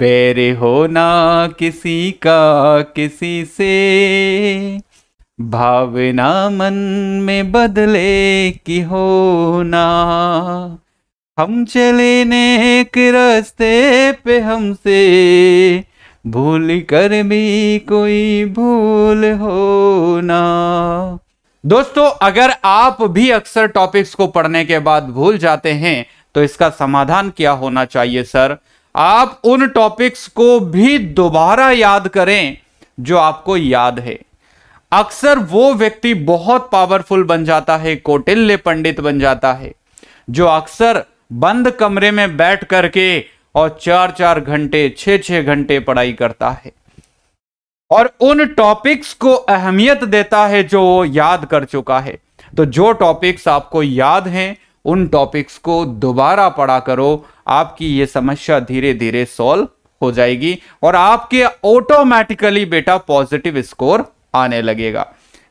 बैर होना किसी का किसी से भावना मन में बदले कि होना हम चले नेक रास्ते पे हमसे भूल कर भी कोई भूल होना दोस्तों अगर आप भी अक्सर टॉपिक्स को पढ़ने के बाद भूल जाते हैं तो इसका समाधान क्या होना चाहिए सर आप उन टॉपिक्स को भी दोबारा याद करें जो आपको याद है अक्सर वो व्यक्ति बहुत पावरफुल बन जाता है कोटिल्य पंडित बन जाता है जो अक्सर बंद कमरे में बैठ करके और चार चार घंटे छ छः घंटे पढ़ाई करता है और उन टॉपिक्स को अहमियत देता है जो वो याद कर चुका है तो जो टॉपिक्स आपको याद हैं उन टॉपिक्स को दोबारा पढ़ा करो आपकी ये समस्या धीरे धीरे सॉल्व हो जाएगी और आपके ऑटोमेटिकली बेटा पॉजिटिव स्कोर आने लगेगा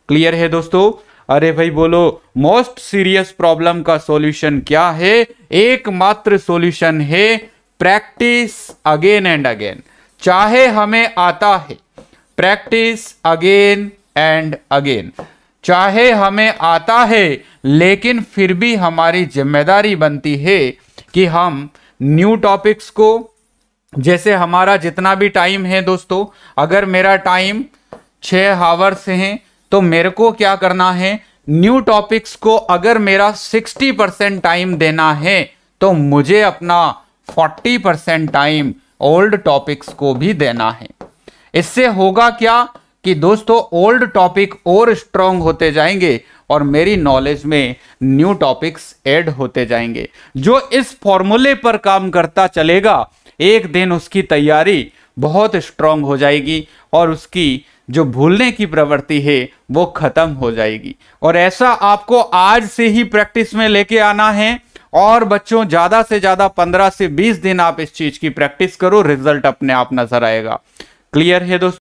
क्लियर है दोस्तों अरे भाई बोलो मोस्ट सीरियस प्रॉब्लम का सॉल्यूशन क्या है एकमात्र सॉल्यूशन है प्रैक्टिस अगेन एंड अगेन चाहे हमें आता है प्रैक्टिस अगेन एंड अगेन चाहे हमें आता है लेकिन फिर भी हमारी जिम्मेदारी बनती है कि हम न्यू टॉपिक्स को जैसे हमारा जितना भी टाइम है दोस्तों अगर मेरा टाइम छः से है तो मेरे को क्या करना है न्यू टॉपिक्स को अगर मेरा 60 परसेंट टाइम देना है तो मुझे अपना 40 परसेंट टाइम ओल्ड टॉपिक्स को भी देना है इससे होगा क्या कि दोस्तों ओल्ड टॉपिक और स्ट्रांग होते जाएंगे और मेरी नॉलेज में न्यू टॉपिक्स ऐड होते जाएंगे जो इस फॉर्मूले पर काम करता चलेगा एक दिन उसकी तैयारी बहुत स्ट्रांग हो जाएगी और उसकी जो भूलने की प्रवृत्ति है वो ख़त्म हो जाएगी और ऐसा आपको आज से ही प्रैक्टिस में लेके आना है और बच्चों ज़्यादा से ज़्यादा 15 से 20 दिन आप इस चीज़ की प्रैक्टिस करो रिजल्ट अपने आप नज़र आएगा क्लियर है दोस्तों